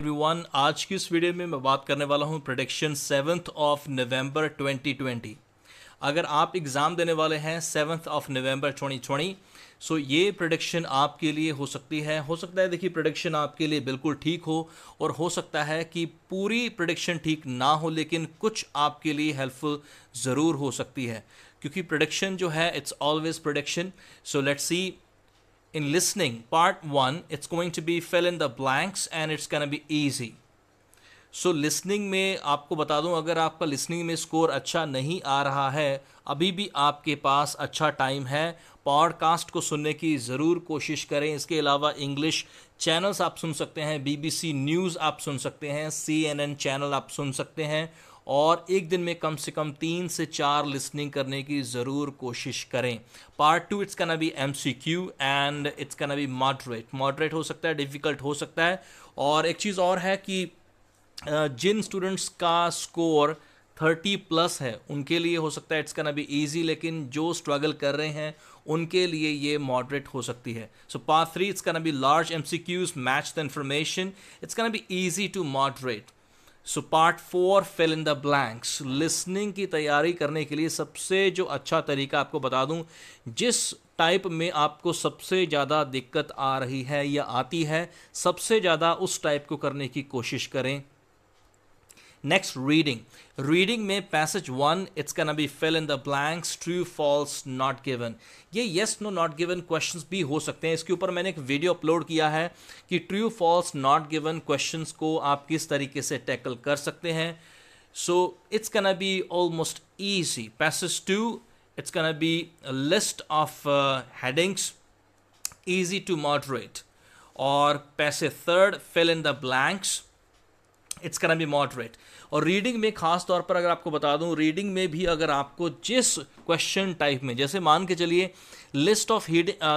Everyone आज की इस वीडियो में मैं बात करने वाला हूँ प्रोडिक्शन सेवन्थ ऑफ नवंबर 2020 अगर आप एग्ज़ाम देने वाले हैं seventh of November 2020 so so ये प्रोडिक्शन आपके लिए हो सकती है हो सकता है देखिए प्रोडिक्शन आपके लिए बिल्कुल ठीक हो और हो सकता है कि पूरी प्रोडिक्शन ठीक ना हो लेकिन कुछ आपके लिए हेल्पफुल ज़रूर हो सकती है क्योंकि प्रोडिक्शन जो है it's always prediction so let's see in listening part one it's going to be fill in the blanks and it's going to be easy so listening में आपको बता दूं अगर आपका लिसनिंग में स्कोर अच्छा नहीं आ रहा है अभी भी आपके पास अच्छा टाइम है पॉडकास्ट को सुनने की ज़रूर कोशिश करें इसके अलावा इंग्लिश चैनल्स आप सुन सकते हैं बीबीसी न्यूज़ आप सुन सकते हैं सीएनएन चैनल आप सुन सकते हैं और एक दिन में कम से कम तीन से चार लिसनिंग करने की ज़रूर कोशिश करें part two it's can be M C Q and it's can be moderate moderate हो सकता है डिफ़िकल्ट हो सकता है और एक चीज़ और है कि जिन स्टूडेंट्स का स्कोर थर्टी प्लस है उनके लिए हो सकता है इट्स कैन अभी ईजी लेकिन जो स्ट्रगल कर रहे हैं उनके लिए ये मॉडरेट हो सकती है so part three it's can be large M C Qs match the information it's can be easy to moderate so part four fill in the blanks listening की तैयारी करने के लिए सबसे जो अच्छा तरीका आपको बता दूं जिस टाइप में आपको सबसे ज़्यादा दिक्कत आ रही है या आती है सबसे ज़्यादा उस टाइप को करने की कोशिश करें नेक्स्ट रीडिंग रीडिंग में passage one it's can be fill in the blanks true false not given ये yes no not given questions भी हो सकते हैं इसके ऊपर मैंने एक वीडियो अपलोड किया है कि true false not given questions को आप किस तरीके से टैकल कर सकते हैं so it's can be almost easy passage two it's can be list of headings easy to moderate और passage third fill in the blanks it's can be moderate और रीडिंग में खास तौर पर अगर आपको बता दूं रीडिंग में भी अगर आपको जिस क्वेश्चन टाइप में जैसे मान के चलिए list of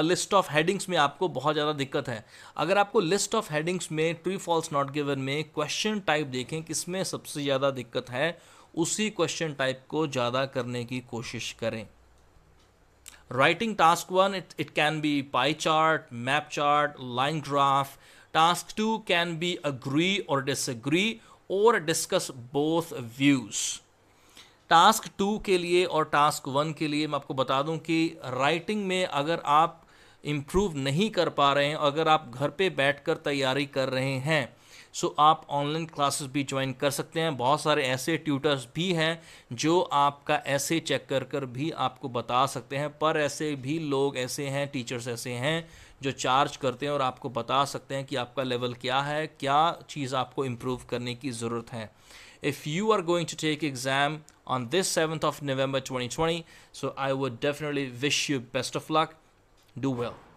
list of headings में आपको बहुत ज़्यादा दिक्कत है अगर आपको लिस्ट ऑफ हेडिंग्स में ट्री फॉल्स नॉट गिवन में क्वेश्चन टाइप देखें किसमें सबसे ज़्यादा दिक्कत है उसी क्वेश्चन टाइप को ज़्यादा करने की कोशिश करें writing task one it it can be pie chart map chart line graph Task 2 can be agree or disagree or discuss both views. Task two के लिए और टास्क वन के लिए मैं आपको बता दूं कि राइटिंग में अगर आप इम्प्रूव नहीं कर पा रहे हैं अगर आप घर पे बैठकर तैयारी कर रहे हैं सो आप ऑनलाइन क्लासेस भी ज्वाइन कर सकते हैं बहुत सारे ऐसे ट्यूटर्स भी हैं जो आपका ऐसे चेक कर कर भी आपको बता सकते हैं पर ऐसे भी लोग ऐसे हैं टीचर्स ऐसे हैं जो चार्ज करते हैं और आपको बता सकते हैं कि आपका लेवल क्या है क्या चीज़ आपको इम्प्रूव करने की ज़रूरत है if you are going to take exam on this 7th of November 2020 so I would definitely wish you best of luck do well